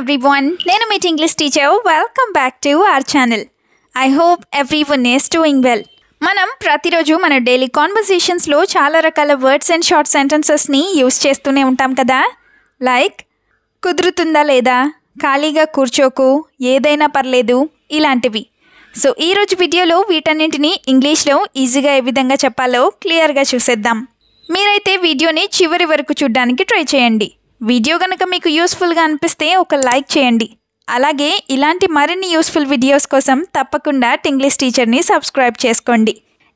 Everyone నేను మీ English teacher welcome back to our channel I hope everyone is doing well మనం ప్రతిరోజు మన డైలీ కాన్వర్సేషన్స్లో చాలా రకాల వర్డ్స్ అండ్ షార్ట్ సెంటెన్సెస్ని యూస్ చేస్తూనే ఉంటాం కదా లైక్ కుదురుతుందా లేదా ఖాళీగా కూర్చోకు ఏదైనా పర్లేదు ఇలాంటివి సో ఈరోజు వీడియోలో వీటన్నింటినీ ఇంగ్లీష్లో ఈజీగా ఏ విధంగా చెప్పాలో క్లియర్గా చూసేద్దాం మీరైతే వీడియోని చివరి వరకు చూడడానికి ట్రై చేయండి వీడియో కనుక మీకు యూస్ఫుల్గా అనిపిస్తే ఒక లైక్ చేయండి అలాగే ఇలాంటి మరిన్ని యూస్ఫుల్ వీడియోస్ కోసం తప్పకుండా టింగ్లీష్ టీచర్ని సబ్స్క్రైబ్ చేసుకోండి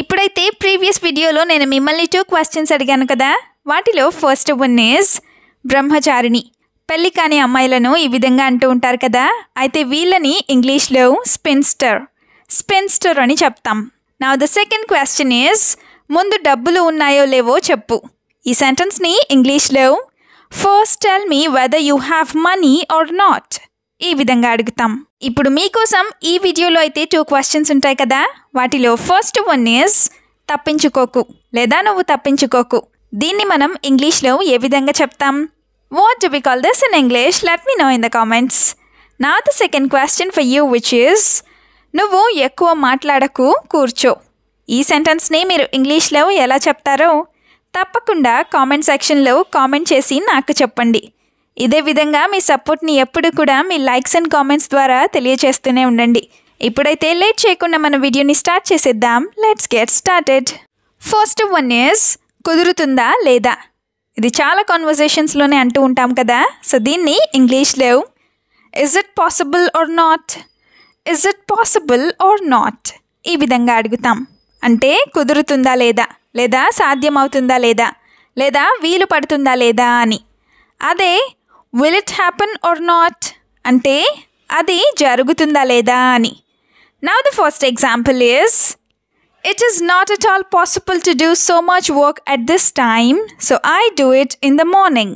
ఇప్పుడైతే ప్రీవియస్ వీడియోలో నేను మిమ్మల్ని టూ క్వశ్చన్స్ అడిగాను కదా వాటిలో ఫస్ట్ వన్ ఈజ్ బ్రహ్మచారిణి పెళ్లి కాని అమ్మాయిలను ఈ విధంగా అంటూ ఉంటారు కదా అయితే వీళ్ళని ఇంగ్లీష్లో స్పిన్స్టర్ స్పిన్స్టర్ అని చెప్తాం నా ద సెకండ్ క్వశ్చన్ ఈజ్ ముందు డబ్బులు ఉన్నాయో లేవో చెప్పు ఈ సెంటెన్స్ని ఇంగ్లీష్లో first tell me whether you have money or not ఈ విధంగా అడుగుతాం ఇప్పుడు మీకోసం ఈ వీడియోలో అయితే టూ క్వశ్చన్స్ ఉంటాయి కదా వాటిలో ఫస్ట్ వన్ ఇస్ తప్పించుకోకు లేదా నువ్వు తప్పించుకోకు దీన్ని మనం ఇంగ్లీష్లో ఏ విధంగా చెప్తాం what do we call this in English let me know in the comments now the second question for you which is నువ్వు ఎక్కువ మాట్లాడకు కూర్చో ఈ సెంటెన్స్ని మీరు ఇంగ్లీష్లో ఎలా చెప్తారో తప్పకుండా కామెంట్ సెక్షన్లో కామెంట్ చేసి నాకు చెప్పండి ఇదే విధంగా మీ సపోర్ట్ని ఎప్పుడు కూడా మీ లైక్స్ అండ్ కామెంట్స్ ద్వారా తెలియచేస్తూనే ఉండండి ఇప్పుడైతే లేట్ చేయకుండా మన వీడియోని స్టార్ట్ చేసేద్దాం let's get started first one is కుదురుతుందా లేదా ఇది చాలా కాన్వర్జేషన్స్లోనే అంటూ ఉంటాం కదా సో దీన్ని ఇంగ్లీష్ లేవు is it possible or not is it possible or not ఈ విధంగా అడుగుతాం అంటే కుదురుతుందా లేదా లేదా సాధ్యమవుతుందా లేదా లేదా వీలు పడుతుందా లేదా అని అదే will it happen or not అంటే అది జరుగుతుందా లేదా అని now the first example is it is not at all possible to do so much work at this time so I do it in the morning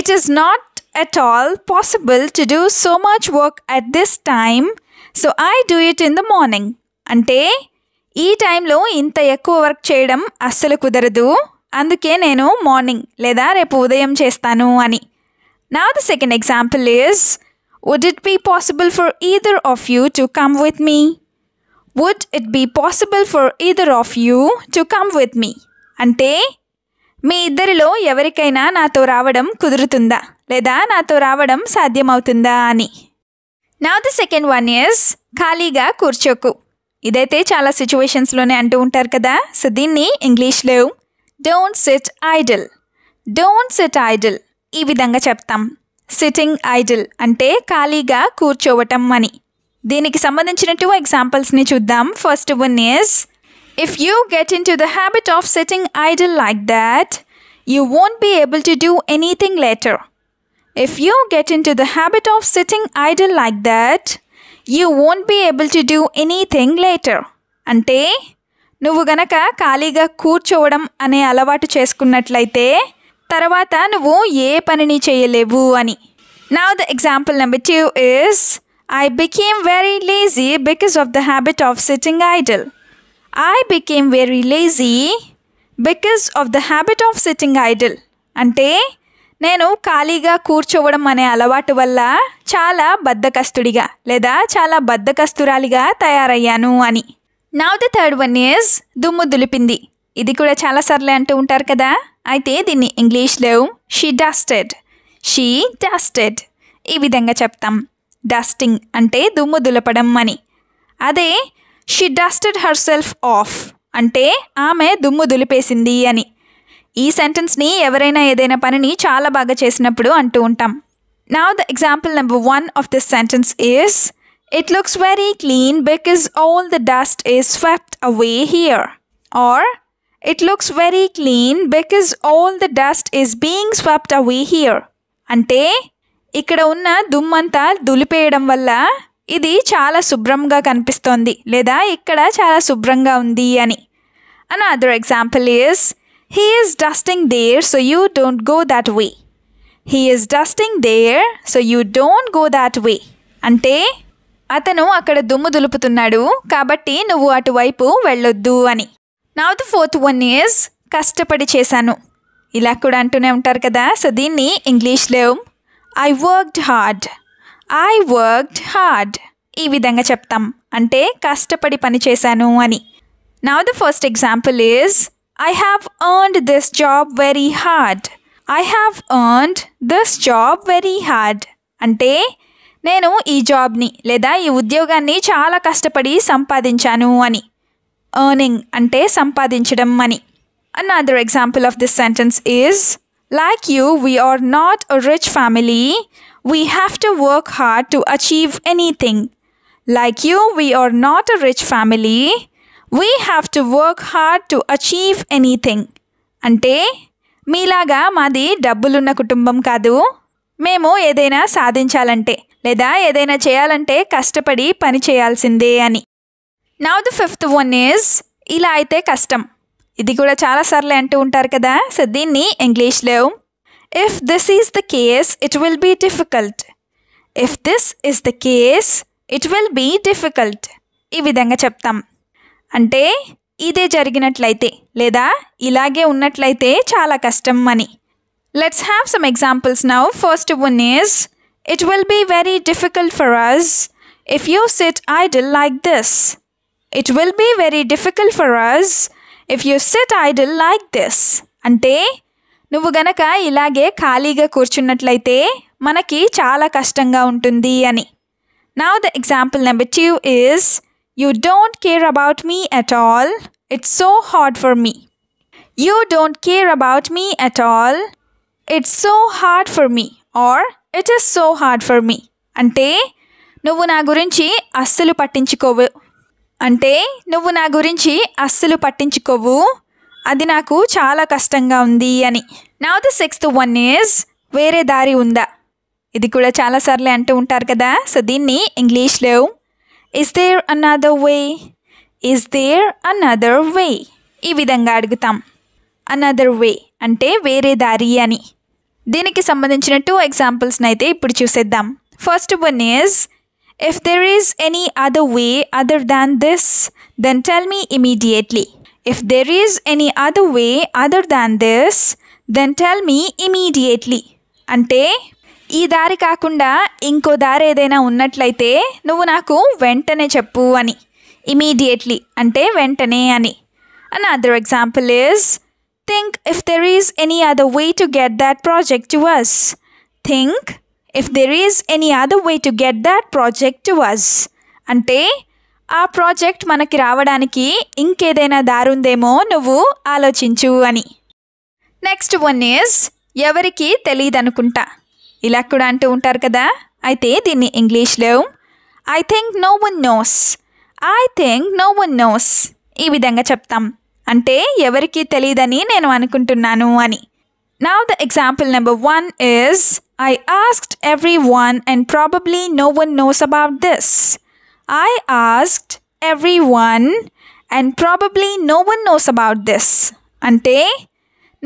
it is not at all possible to do so much work at this time, so I do it in the morning. అంటే ఈ టైంలో ఇంత ఎక్కువ work చేయడం అస్సలు కుదరదు అందుకే నేను మార్నింగ్ లేదా రేపు ఉదయం చేస్తాను అని now the second example is would it be possible for either of you to come with me would it be possible for either of you to come with me అంటే మీ ఇద్దరిలో ఎవరికైనా నాతో రావడం కుదురుతుందా లేదా నాతో రావడం సాధ్యమవుతుందా అని now the second one years ఖాళీగా కూర్చోకు ఇదైతే చాలా సిచ్యువేషన్స్లోనే అంటూ ఉంటారు కదా సో దీన్ని ఇంగ్లీష్లో don't sit idle don't sit idle ఈ విధంగా చెప్తాం సిట్టింగ్ ఐడిల్ అంటే ఖాళీగా కూర్చోవటం అని దీనికి సంబంధించిన టూ ఎగ్జాంపుల్స్ని చూద్దాం first one is if you get into the habit of sitting idle like that you won't be able to do anything later if you get into the habit of sitting idle like that you won't be able to do anything later అంటే నువ్వు గనక ఖాళీగా కూర్చోవడం అనే అలవాటు చేసుకున్నట్లయితే తర్వాత నువ్వు ఏ పనిని చేయలేవు అని now the example number two is I became very lazy because of the habit of sitting idle I became very lazy because of the habit of sitting idle అంటే నేను ఖాళీగా కూర్చోవడం అనే అలవాటు వల్ల చాలా బద్ధకస్తుడిగా లేదా చాలా బద్ధకస్తురాలిగా తయారయ్యాను అని now the third one is దుమ్ము దులిపింది ఇది కూడా చాలా సర్లే అంటూ ఉంటారు కదా అయితే దీన్ని ఇంగ్లీష్లో షీ డస్టెడ్ షీ డస్టెడ్ ఈ విధంగా చెప్తాం డస్టింగ్ అంటే దుమ్ము దులపడం అని అదే she dusted herself off అంటే ఆమె దుమ్ము దులిపేసింది అని ఈ సెంటెన్స్ని ఎవరైనా ఏదైనా పనిని చాలా బాగా చేసినప్పుడు అంటూ ఉంటాం now the example number one of this sentence is it looks very clean because all the dust is swept away here or it looks very clean because all the dust is being swept away here అంటే ఇక్కడ ఉన్న దుమ్మంతా దులిపేయడం వల్ల ఇది చాలా శుభ్రంగా కనిపిస్తోంది లేదా ఇక్కడ చాలా శుభ్రంగా ఉంది అని another example is He is dusting there, so you don't go that way. He is dusting there so you don't go that way అంటే అతను అక్కడ దుమ్ము దులుపుతున్నాడు కాబట్టి నువ్వు అటువైపు వెళ్ళొద్దు అని now the fourth one is కష్టపడి చేశాను ఇలా కూడా అంటూనే ఉంటారు కదా సో దీన్ని ఇంగ్లీష్లో I worked hard I worked hard ఈ విధంగా చెప్తాం అంటే కష్టపడి పని చేశాను అని now the first example is I have earned this job very hard. I have earned this job very hard అంటే నేను ఈ జాబ్ని లేదా ఈ ఉద్యోగాన్ని చాలా కష్టపడి సంపాదించాను అని ఎర్నింగ్ అంటే సంపాదించడం అని another example of this sentence is like you we are not a rich family we have to work hard to achieve anything like you we are not a rich family we have to work hard to achieve anything అంటే మీలాగా మాది డబ్బులున్న కుటుంబం కాదు మేము ఏదైనా సాధించాలంటే లేదా ఏదైనా చేయాలంటే కష్టపడి పని చేయాల్సిందే అని now the fifth one is ఇలా అయితే కష్టం ఇది కూడా చాలా సర్లే అంటూ ఉంటారు కదా సో దీన్ని ఇంగ్లీష్లో if this is the case it will be difficult if this is the case it will be difficult ఈ విధంగా చెప్తాం అంటే ఇదే జరిగినట్లయితే లేదా ఇలాగే ఉన్నట్లయితే చాలా కష్టం అని let's have some examples now first one is it will be very difficult for us if you sit idle like this it will be very difficult for us if you sit idle like this అంటే నువ్వు గనక ఇలాగే ఖాళీగా కూర్చున్నట్లయితే మనకి చాలా కష్టంగా ఉంటుంది అని now the example number two is You don't care about me at all It's so hard for me you don't care about me at all it's so hard for me or it is so hard for me అంటే నువ్వు నా గురించి అస్సలు పట్టించుకోవు అంటే నువ్వు నా గురించి అస్సలు పట్టించుకోవు అది నాకు చాలా కష్టంగా ఉంది అని now the sixth one is వేరే దారి ఉందా ఇది కూడా చాలాసార్లు అంటూ ఉంటారు కదా సో దీన్ని ఇంగ్లీష్లో Is there another way? Is there another way? ఇవిదంగా Another way అంటే వేరే దారి అని. దీనికి సంబంధించిన two examples నైతే ఇప్పుడు చూసేద్దాం. First one is if there is any other way other than this then tell me immediately. If there is any other way other than this then tell me immediately. అంటే ఈ దారి కాకుండా ఇంకో దారి ఏదైనా ఉన్నట్లయితే నువ్వు నాకు వెంటనే చెప్పు అని ఇమీడియట్లీ అంటే వెంటనే అని another example is think if there is any other way to get that project to us think if there is any other way to get that project to us అంటే ఆ ప్రాజెక్ట్ మనకి రావడానికి ఇంకేదైనా దారుందేమో నువ్వు ఆలోచించు అని నెక్స్ట్ వన్ ఈజ్ తెలియదు తెలియదనుకుంటా ఇలా కూడా అంటూ ఉంటారు కదా అయితే దీన్ని ఇంగ్లీష్లో I think no one knows I think no one knows ఈ విధంగా చెప్తాం అంటే ఎవరికీ తెలియదని నేను అనుకుంటున్నాను అని now the example number one is I asked everyone and probably no one knows about this I asked everyone and probably no one knows about this అంటే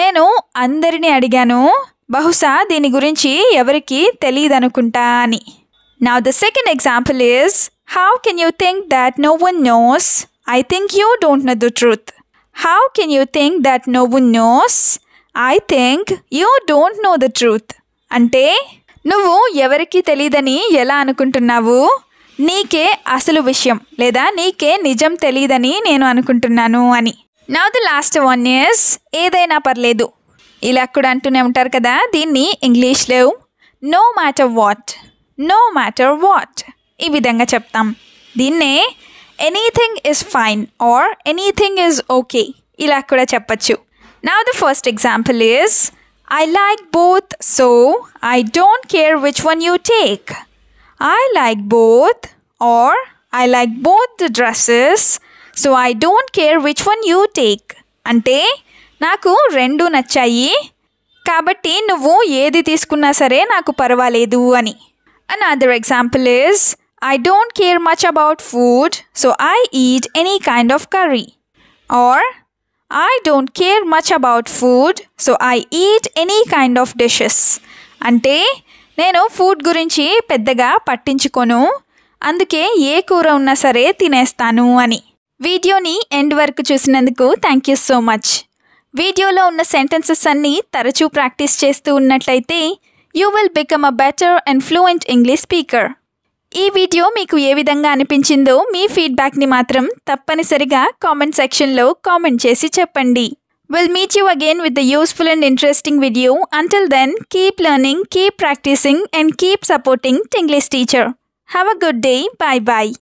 నేను అందరినీ అడిగాను బహుశా దీని గురించి ఎవరికీ తెలియదనుకుంటా అని now the second example is how can you think that no one knows I think you don't know the truth how can you think that no one knows I think you don't know the truth అంటే నువ్వు ఎవరికీ తెలియదని ఎలా అనుకుంటున్నావు నీకే అసలు విషయం లేదా నీకే నిజం తెలియదని నేను అనుకుంటున్నాను అని నా ది లాస్ట్ వన్ ఇయర్స్ ఏదైనా పర్లేదు ఇలా కూడా అంటూనే ఉంటారు కదా దీన్ని ఇంగ్లీష్లో no matter what no matter what ఈ విధంగా చెప్తాం దీన్నే anything is fine or anything is okay ఇలా కూడా చెప్పచ్చు now the first example is I like both so I don't care which one you take I like both or I like both the dresses so I don't care which one you take అంటే నాకు రెండు నచ్చాయి కాబట్టి నువ్వు ఏది తీసుకున్నా సరే నాకు పర్వాలేదు అని another example is I don't care much about food so I eat any kind of curry or I don't care much about food so I eat any kind of dishes అంటే నేను ఫుడ్ గురించి పెద్దగా పట్టించుకోను అందుకే ఏ కూర ఉన్నా సరే తినేస్తాను అని వీడియోని ఎండ్ వరకు చూసినందుకు థ్యాంక్ యూ సో మచ్ వీడియోలో ఉన్న సెంటెన్సెస్ అన్నీ తరచూ ప్రాక్టీస్ చేస్తూ ఉన్నట్లయితే you will become a better and fluent English speaker ఈ వీడియో మీకు ఏ విధంగా అనిపించిందో మీ ఫీడ్బ్యాక్ని మాత్రం తప్పనిసరిగా కామెంట్ సెక్షన్లో కామెంట్ చేసి చెప్పండి will meet you again with the useful and interesting video until then keep learning keep practicing and keep supporting English teacher have a good day bye bye